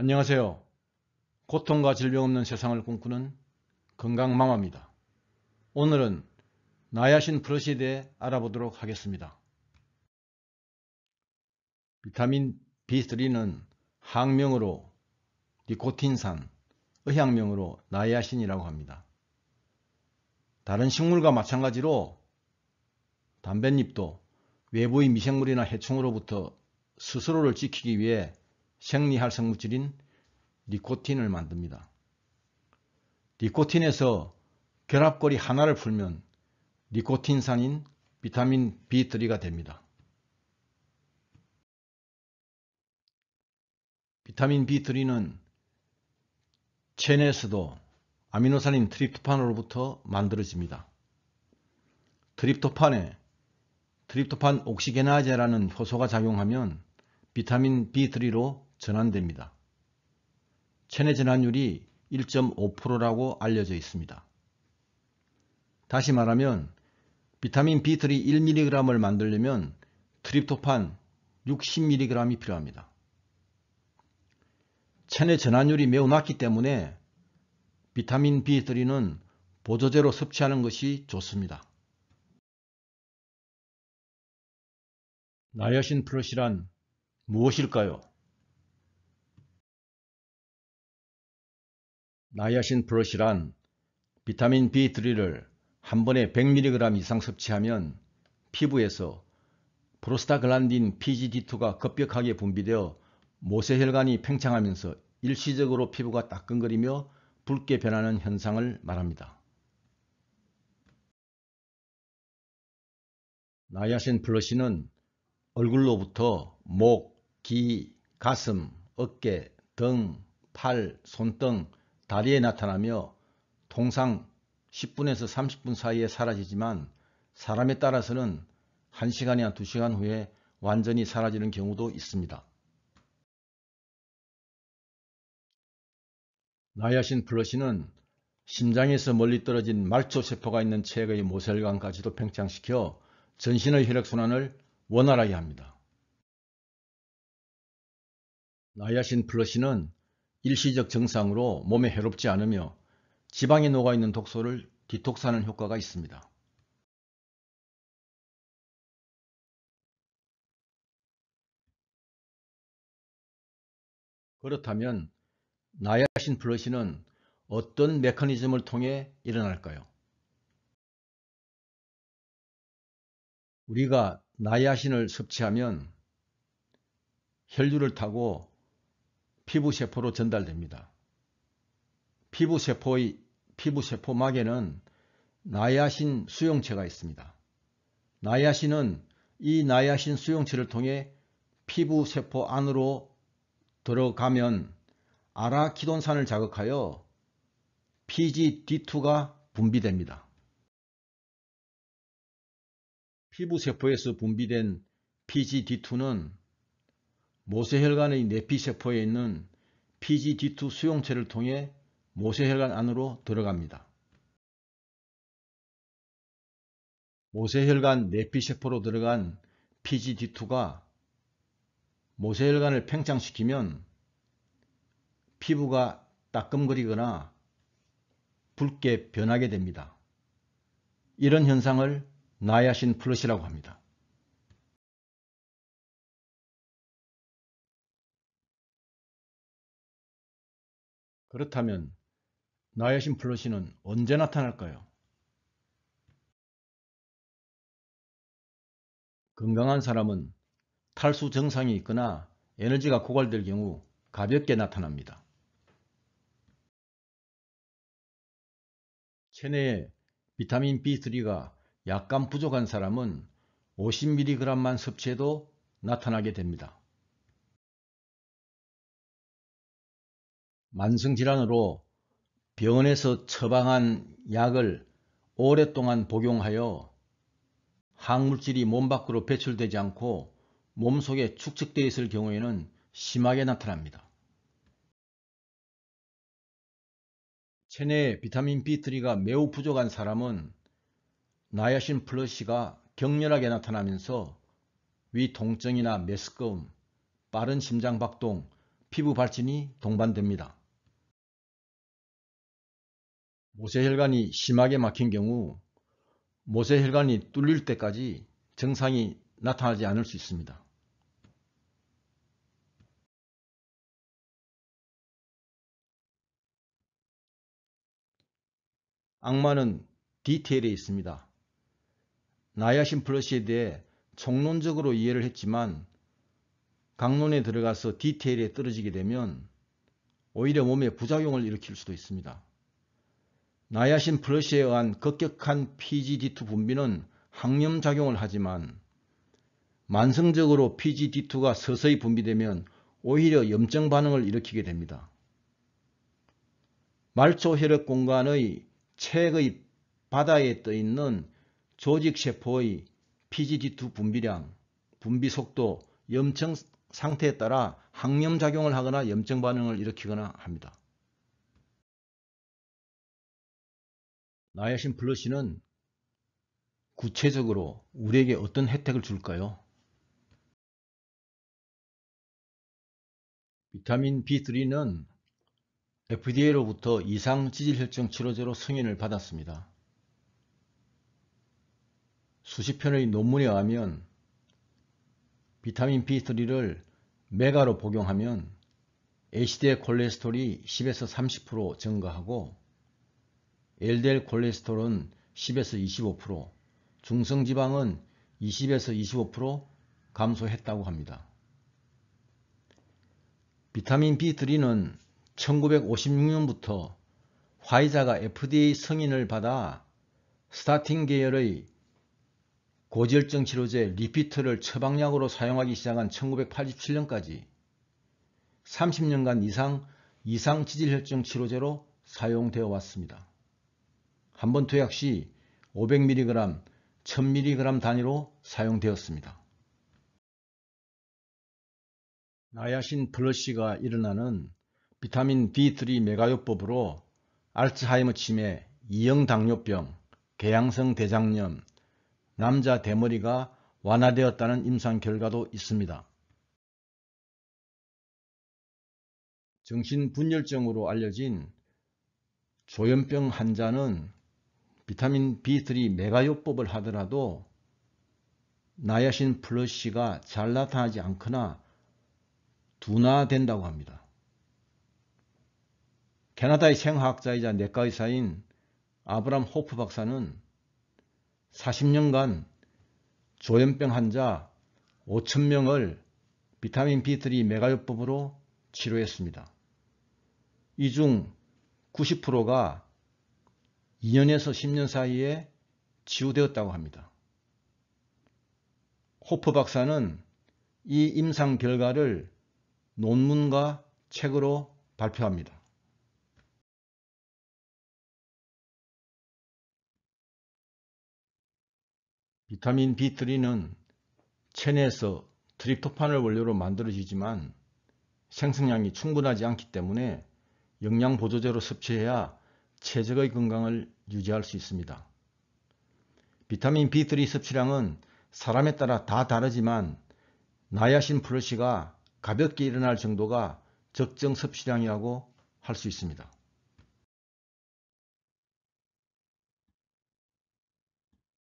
안녕하세요. 고통과 질병 없는 세상을 꿈꾸는 건강마마입니다. 오늘은 나야신 브러시에 대해 알아보도록 하겠습니다. 비타민 B3는 항명으로 니코틴산, 의향명으로 나야신이라고 합니다. 다른 식물과 마찬가지로 담뱃잎도 외부의 미생물이나 해충으로부터 스스로를 지키기 위해 생리활 성물질인 니코틴을 만듭니다. 니코틴에서 결합고리 하나를 풀면 니코틴산인 비타민 B3가 됩니다. 비타민 B3는 체내에서도 아미노산인 트립토판으로부터 만들어집니다. 트립토판에 트립토판 옥시게나제라는 효소가 작용하면 비타민 B3로 전환됩니다. 체내 전환율이 1.5%라고 알려져 있습니다. 다시 말하면 비타민 B3 1mg을 만들려면 트립토판 60mg이 필요합니다. 체내 전환율이 매우 낮기 때문에 비타민 B3는 보조제로 섭취하는 것이 좋습니다. 나이오신 플러시란 무엇일까요? 나이아신 브러시란 비타민 B3를 한 번에 100mg 이상 섭취하면 피부에서 프로스타글란딘 PGD2가 급격하게 분비되어 모세혈관이 팽창하면서 일시적으로 피부가 따끈거리며 붉게 변하는 현상을 말합니다. 나이아신 플러시는 얼굴로부터 목, 귀, 가슴, 어깨, 등, 팔, 손등, 다리에 나타나며 통상 10분에서 30분 사이에 사라지지만 사람에 따라서는 1시간이나 2시간 후에 완전히 사라지는 경우도 있습니다. 나야신 플러시는 심장에서 멀리 떨어진 말초세포가 있는 체액의 모세혈관까지도 팽창시켜 전신의 혈액순환을 원활하게 합니다. 나야신 플러시는 일시적 증상으로 몸에 해롭지 않으며 지방에 녹아있는 독소를 디톡사하는 효과가 있습니다. 그렇다면 나야신 플러시는 어떤 메커니즘을 통해 일어날까요? 우리가 나야신을 섭취하면 혈류를 타고 피부세포로 전달됩니다. 피부세포의 피부세포막에는 나야신 수용체가 있습니다. 나야신은 이 나야신 수용체를 통해 피부세포 안으로 들어가면 아라키돈산을 자극하여 PGD2가 분비됩니다. 피부세포에서 분비된 PGD2는 모세혈관의 내피세포에 있는 PGD2 수용체를 통해 모세혈관 안으로 들어갑니다. 모세혈관 내피세포로 들어간 PGD2가 모세혈관을 팽창시키면 피부가 따끔거리거나 붉게 변하게 됩니다. 이런 현상을 나야신 플러시라고 합니다. 그렇다면 나 여신 플러시는 언제 나타날까요? 건강한 사람은 탈수 증상이 있거나 에너지가 고갈될 경우 가볍게 나타납니다. 체내에 비타민 B3가 약간 부족한 사람은 50mg만 섭취해도 나타나게 됩니다. 만성질환으로 병원에서 처방한 약을 오랫동안 복용하여 항물질이 몸 밖으로 배출되지 않고 몸 속에 축적되어 있을 경우에는 심하게 나타납니다. 체내에 비타민 B3가 매우 부족한 사람은 나야신 플러시가 격렬하게 나타나면서 위통증이나 메스꺼움, 빠른 심장박동, 피부 발진이 동반됩니다. 모세혈관이 심하게 막힌 경우 모세혈관이 뚫릴 때까지 증상이 나타나지 않을 수 있습니다. 악마는 디테일에 있습니다. 나야신 플러시에 대해 총론적으로 이해를 했지만 강론에 들어가서 디테일에 떨어지게 되면 오히려 몸에 부작용을 일으킬 수도 있습니다. 나야신 플러시에 의한 급격한 PGD2 분비는 항염작용을 하지만 만성적으로 PGD2가 서서히 분비되면 오히려 염증 반응을 일으키게 됩니다. 말초 혈액 공간의 책의 바다에 떠 있는 조직세포의 PGD2 분비량, 분비 속도, 염증 상태에 따라 항염작용을 하거나 염증 반응을 일으키거나 합니다. 나이아신블러시는 구체적으로 우리에게 어떤 혜택을 줄까요? 비타민 B3는 FDA로부터 이상 지질혈증 치료제로 승인을 받았습니다. 수십 편의 논문에 의하면 비타민 B3를 메가로 복용하면 h d 의 콜레스테롤이 10에서 30% 증가하고 LDL 콜레스테롤은 10에서 25%, 중성지방은 20에서 25% 감소했다고 합니다. 비타민 B3는 1956년부터 화이자가 FDA 승인을 받아 스타팅 계열의 고지혈증 치료제 리피트를 처방약으로 사용하기 시작한 1987년까지 30년간 이상 이상지질혈증 치료제로 사용되어 왔습니다. 한번 투약 시 500mg, 1000mg 단위로 사용되었습니다. 나야신 플러시가 일어나는 비타민 D3 메가요법으로 알츠하이머 치매, 이형 당뇨병, 개양성 대장염, 남자 대머리가 완화되었다는 임상 결과도 있습니다. 정신분열증으로 알려진 조현병 환자는 비타민 B3 메가요법을 하더라도 나야신 플러시가 잘 나타나지 않거나 둔화된다고 합니다. 캐나다의 생화학자이자 내과의사인 아브람 호프 박사는 40년간 조현병 환자 5천명을 비타민 B3 메가요법으로 치료했습니다. 이 중 90%가 2년에서 10년 사이에 치유되었다고 합니다. 호프 박사는 이 임상 결과를 논문과 책으로 발표합니다. 비타민 B3는 체내에서 트립토판을 원료로 만들어지지만 생성량이 충분하지 않기 때문에 영양 보조제로 섭취해야 체적의 건강을 유지할 수 있습니다. 비타민 B3 섭취량은 사람에 따라 다 다르지만 나야신 플러시가 가볍게 일어날 정도가 적정 섭취량이라고 할 수 있습니다.